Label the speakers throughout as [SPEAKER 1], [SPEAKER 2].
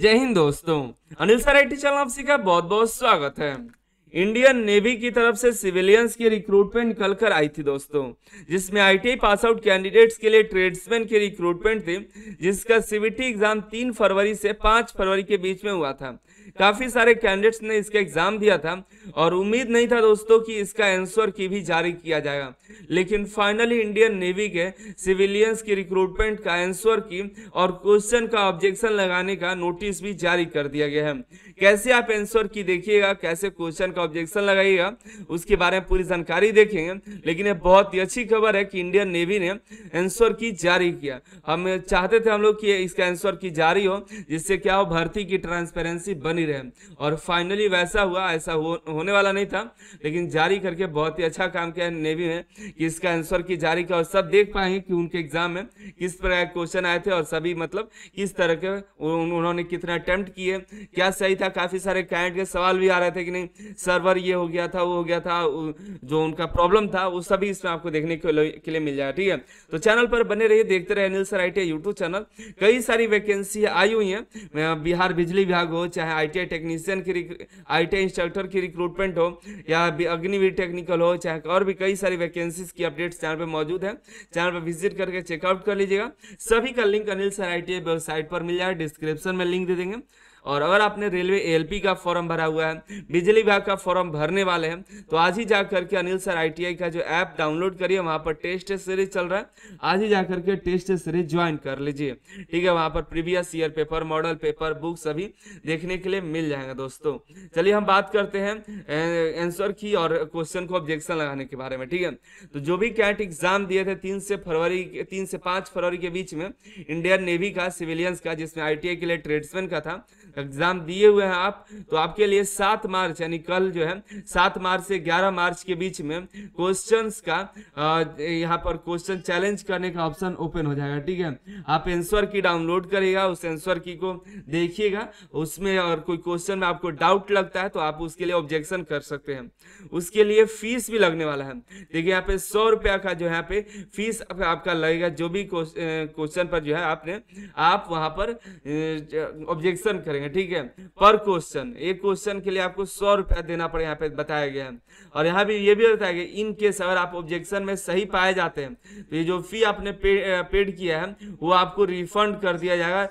[SPEAKER 1] जय हिंद दोस्तों अनिल सराइटी चैनल आप का बहुत बहुत स्वागत है इंडियन नेवी की तरफ से सिविलियंस की रिक्रूटमेंट कल कर आई थी दोस्तों जिसमें आईटीआई पास आउट कैंडिडेट्स के लिए ट्रेड्समैन की रिक्रूटमेंट थी जिसका सीबीटी एग्जाम तीन फरवरी से पांच फरवरी के बीच में हुआ था काफी सारे कैंडिडेट्स ने इसका एग्जाम दिया था और उम्मीद नहीं था दोस्तों कि इसका आंसर की भी जारी किया जाएगा लेकिन फाइनली इंडियन नेवी के सिविलियंस की रिक्रूटमेंट का आंसर की और क्वेश्चन का ऑब्जेक्शन लगाने का नोटिस भी जारी कर दिया गया है कैसे आप आंसर की देखिएगा कैसे क्वेश्चन का ऑब्जेक्शन लगाइएगा उसके बारे में पूरी जानकारी देखेंगे लेकिन यह बहुत ही अच्छी खबर है कि इंडियन नेवी ने आंसर की जारी किया हम चाहते थे हम लोग कि इसका आंसर की जारी हो जिससे क्या हो भर्ती की ट्रांसपेरेंसी बनी नहीं रहे और फाइनली वैसा हुआ ऐसा हो, होने वाला नहीं था लेकिन जारी करके बहुत ही अच्छा काम किया नेवी ने कि इसका आंसर की जारी किया और सब देख पाएंगे कि उनके एग्जाम में किस तरह के क्वेश्चन आए थे और सभी मतलब किस तरह के उन, उन्होंने कितना अटैम्प्ट किए क्या सही था काफ़ी सारे कैंड के सवाल भी आ रहे थे कि नहीं सर्वर ये हो गया था वो हो गया था जो उनका प्रॉब्लम था वो सभी इसमें आपको देखने के लिए मिल जाएगा ठीक है तो चैनल पर बने रहिए देखते रहे अनिल सर आई यूट्यूब चैनल कई सारी वैकेंसी आई हुई है बिहार बिजली विभाग हो चाहे आई आईटीआई टेक्नीशियन की आई इंस्ट्रक्टर की रिक्रूटमेंट हो या अग्निवीर टेक्निकल हो चाहे और भी कई सारी वैकेंसीज की अपडेट्स चैनल पर मौजूद है चैनल पर विजिट करके चेकआउट कर लीजिएगा सभी का लिंक अनिल सर आई वेबसाइट पर मिल जाएगा डिस्क्रिप्शन में लिंक दे देंगे और अगर आपने रेलवे एलपी का फॉर्म भरा हुआ है बिजली विभाग का फॉर्म भरने वाले हैं तो आज ही जा करके अनिल सर आईटीआई का जो ऐप डाउनलोड करिए वहाँ पर टेस्ट सीरीज चल रहा है आज ही जा करके टेस्ट सीरीज ज्वाइन कर लीजिए ठीक है वहाँ पर previous year paper model paper book सभी देखने के लिए मिल जाएगा दोस्तों चलिए हम बात करते हैं आंसर की और क्वेश्चन को ऑब्जेक्शन लगाने के बारे में ठीक है तो जो भी कैट एग्जाम दिए थे तीन से फरवरी तीन से पाँच फरवरी के बीच में इंडियन नेवी का सिविलियंस का जिसमें आई के लिए ट्रेड्समैन का था एग्जाम दिए हुए हैं आप तो आपके लिए सात मार्च यानी कल जो है सात मार्च से ग्यारह मार्च के बीच में क्वेश्चन का यहाँ पर क्वेश्चन चैलेंज करने का ऑप्शन ओपन हो जाएगा ठीक है आप एंसर की डाउनलोड करिएगा उस एंसर की को देखिएगा उसमें और कोई क्वेश्चन में आपको डाउट लगता है तो आप उसके लिए ऑब्जेक्शन कर सकते हैं उसके लिए फीस भी लगने वाला है देखिए यहाँ पे सौ रुपया का जो यहाँ पे फीस आपका लगेगा जो भी क्वेश्चन पर जो है आपने आप वहाँ पर ऑब्जेक्शन करेंगे करेंगे ठीक है पर क्वेश्चन एक क्वेश्चन के लिए आपको सौ रुपया देना पड़े यहाँ पे बताया गया है और यहाँ भी ये भी बताया गया इन केस अगर आप ऑब्जेक्शन में सही पाए जाते हैं तो ये जो फी आपने पे, पेड किया है वो आपको रिफंड कर दिया जाएगा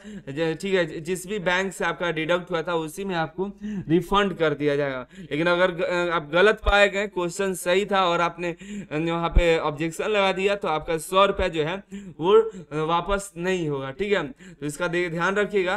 [SPEAKER 1] ठीक है जिस भी बैंक से आपका डिडक्ट हुआ था उसी में आपको रिफंड कर दिया जाएगा लेकिन अगर आप गलत पाए गए क्वेश्चन सही था और आपने वहाँ पे ऑब्जेक्शन लगा दिया तो आपका सौ रुपया जो है वो वापस नहीं होगा ठीक है तो इसका ध्यान रखिएगा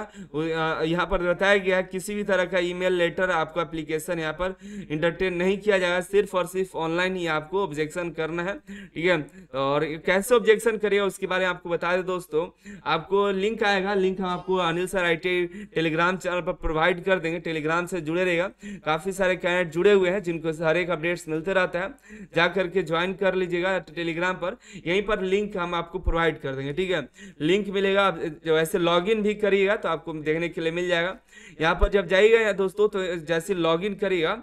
[SPEAKER 1] यहाँ पर बताया गया किसी भी तरह का ईमेल लेटर आपको एप्लीकेशन यहाँ पर इंटरटेन नहीं किया जाएगा सिर्फ और सिर्फ ऑनलाइन ही आपको ऑब्जेक्शन करना है ठीक है और कैसे ऑब्जेक्शन करिएगा उसके बारे में आपको बता दें दोस्तों आपको लिंक आएगा लिंक हम आपको अनिल सर आई टेलीग्राम चैनल पर प्रोवाइड कर देंगे टेलीग्राम से जुड़े रहेगा काफ़ी सारे कैंडिडेट जुड़े हुए हैं जिनको हर एक अपडेट्स मिलते रहता है जा करके ज्वाइन कर लीजिएगा टेलीग्राम पर यहीं पर लिंक हम आपको प्रोवाइड कर देंगे ठीक है लिंक मिलेगा आप जो ऐसे लॉगिन भी करिएगा तो आपको देखने के लिए मिल जाएगा यहाँ पर जब जाएगा या दोस्तों तो जैसे लॉग इन करेगा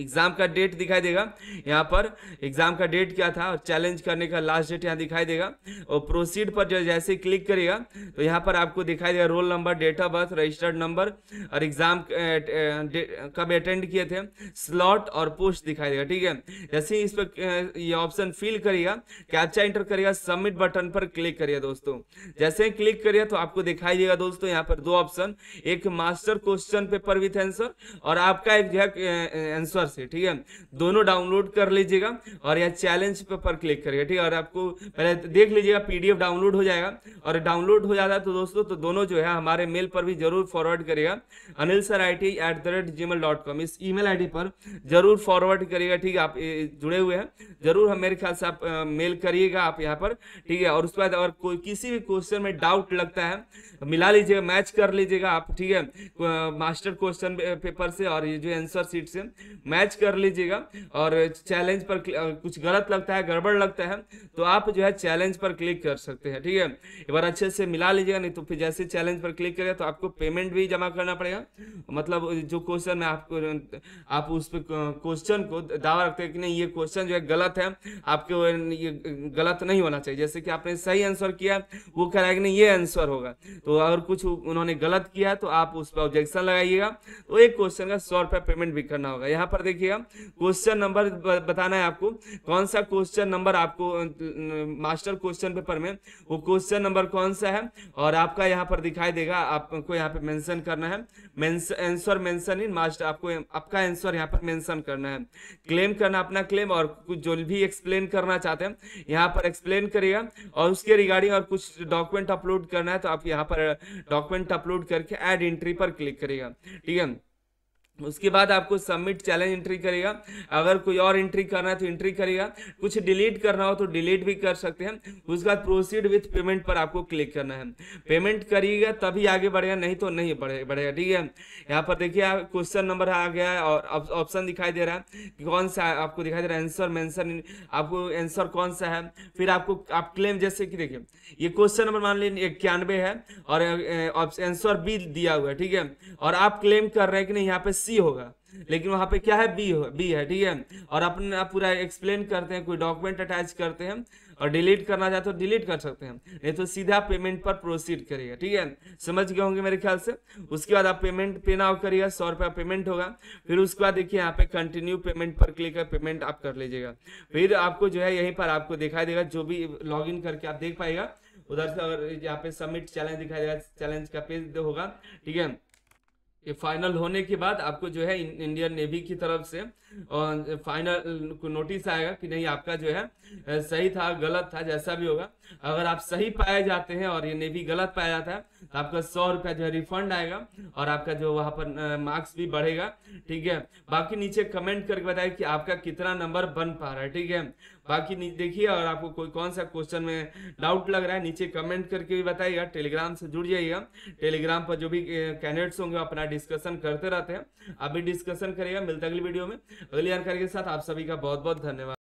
[SPEAKER 1] एग्जाम का डेट दिखाई देगा यहाँ पर एग्जाम का डेट क्या था और चैलेंज करने का लास्ट डेट यहाँ दिखाई देगा और प्रोसीड पर जो जैसे क्लिक करेगा तो यहाँ पर आपको दिखाई देगा roll number date of birth registered number और एग्जाम कब अटेंड किए थे स्लॉट और पोस्ट दिखाई देगा ठीक है जैसे ही इस पर ये ऑप्शन फिल करेगा कैप्चा इंटर करेगा सबमिट बटन पर क्लिक करिए दोस्तों जैसे ही क्लिक करिए तो आपको दिखाई देगा दोस्तों यहाँ पर दो ऑप्शन एक master question paper with answer और आपका एक जो आंसर ब्राउजर से ठीक है दोनों डाउनलोड कर लीजिएगा और यहाँ चैलेंज पर क्लिक करिएगा ठीक है और आपको पहले देख लीजिएगा पीडीएफ डाउनलोड हो जाएगा और डाउनलोड हो जाता है तो दोस्तों तो दोनों जो है हमारे मेल पर भी जरूर फॉरवर्ड करेगा अनिल सर आई इस ई मेल पर जरूर फॉरवर्ड करिएगा ठीक है आप जुड़े हुए हैं जरूर हम मेरे ख्याल से आप मेल करिएगा आप यहाँ पर ठीक है और उसके बाद और कोई किसी भी क्वेश्चन में डाउट लगता है मिला लीजिएगा मैच कर लीजिएगा आप ठीक है मास्टर क्वेश्चन पेपर से और ये जो आंसर शीट से मैच कर लीजिएगा और चैलेंज पर कुछ गलत लगता है गड़बड़ लगता है तो आप जो है चैलेंज पर क्लिक कर सकते हैं ठीक है एक बार अच्छे से मिला लीजिएगा नहीं तो फिर जैसे चैलेंज पर क्लिक करेगा तो आपको पेमेंट भी जमा करना पड़ेगा मतलब जो क्वेश्चन है आपको आप उस पर क्वेश्चन को दावा रखते हैं कि नहीं ये क्वेश्चन जो है गलत है आपके ये गलत नहीं होना चाहिए जैसे कि आपने सही आंसर किया वो कह रहा है कि नहीं ये आंसर होगा तो अगर कुछ उन्होंने गलत किया तो आप उस पर ऑब्जेक्शन लगाइएगा तो एक क्वेश्चन का सौ रुपया पेमेंट भी करना होगा यहाँ पर देखिएगा क्वेश्चन नंबर बताना है आपको कौन सा क्वेश्चन नंबर आपको मास्टर क्वेश्चन पेपर में वो क्वेश्चन नंबर कौन सा है और आपका यहाँ पर दिखाई देगा आपको यहाँ पे मेंशन करना है आंसर मेंशन इन मास्टर आपको आपका आंसर यहाँ पर मेंशन करना है क्लेम करना अपना क्लेम और कुछ जो भी एक्सप्लेन करना चाहते हैं यहाँ पर एक्सप्लेन करिएगा और उसके रिगार्डिंग और कुछ डॉक्यूमेंट अपलोड करना है तो आप यहाँ पर डॉक्यूमेंट अपलोड करके एड एंट्री पर क्लिक करिएगा ठीक है उसके बाद आपको सबमिट चैलेंज एंट्री करेगा अगर कोई और एंट्री करना है तो एंट्री करेगा कुछ डिलीट करना हो तो डिलीट भी कर सकते हैं उसके बाद प्रोसीड विथ पेमेंट पर आपको क्लिक करना है पेमेंट करिएगा तभी आगे बढ़ेगा नहीं तो नहीं बढ़ेगा ठीक है यहाँ पर देखिए क्वेश्चन नंबर आ गया है और ऑप्शन दिखाई दे रहा है कौन सा आपको दिखाई दे रहा है आंसर मैंसर आपको आंसर कौन सा है फिर आपको आप क्लेम जैसे कि देखिए ये क्वेश्चन नंबर मान लीजिए इक्यानवे है और आंसर बी दिया हुआ है ठीक है और आप क्लेम कर रहे हैं कि नहीं यहाँ पे सी सी होगा लेकिन वहाँ पे क्या है बी हो बी है ठीक है और अपने आप पूरा एक्सप्लेन करते हैं कोई डॉक्यूमेंट अटैच करते हैं और डिलीट करना चाहते हो तो डिलीट कर सकते हैं नहीं तो सीधा पेमेंट पर प्रोसीड करिएगा ठीक है समझ गए होंगे मेरे ख्याल से उसके बाद आप पेमेंट पे ना करिएगा सौ रुपया पेमेंट होगा फिर उसके बाद देखिए यहाँ पे कंटिन्यू पेमेंट पर क्लिक कर पेमेंट आप कर लीजिएगा फिर आपको जो है यहीं पर आपको दिखाई देगा जो भी लॉग इन करके आप देख पाएगा उधर से अगर यहाँ पे सबमिट चैलेंज दिखाई देगा चैलेंज का पेज होगा ठीक है ये फाइनल होने के बाद आपको जो है इंडियन नेवी की तरफ से और फाइनल को नोटिस आएगा कि नहीं आपका जो है सही था गलत था जैसा भी होगा अगर आप सही पाए जाते हैं और ये नेवी गलत पाया जाता है तो आपका सौ रुपया जो है रिफंड आएगा और आपका जो वहाँ पर मार्क्स भी बढ़ेगा ठीक है बाकी नीचे कमेंट करके बताए कि आपका कितना नंबर बन पा रहा है ठीक है बाकी देखिए और आपको कोई कौन सा क्वेश्चन में डाउट लग रहा है नीचे कमेंट करके भी बताइएगा टेलीग्राम से जुड़ जाइएगा टेलीग्राम पर जो भी कैंडिडेट्स होंगे अपना डिस्कशन करते रहते हैं आप भी डिस्कशन करेगा मिलता अगली वीडियो में अगली जानकारी के साथ आप सभी का बहुत बहुत धन्यवाद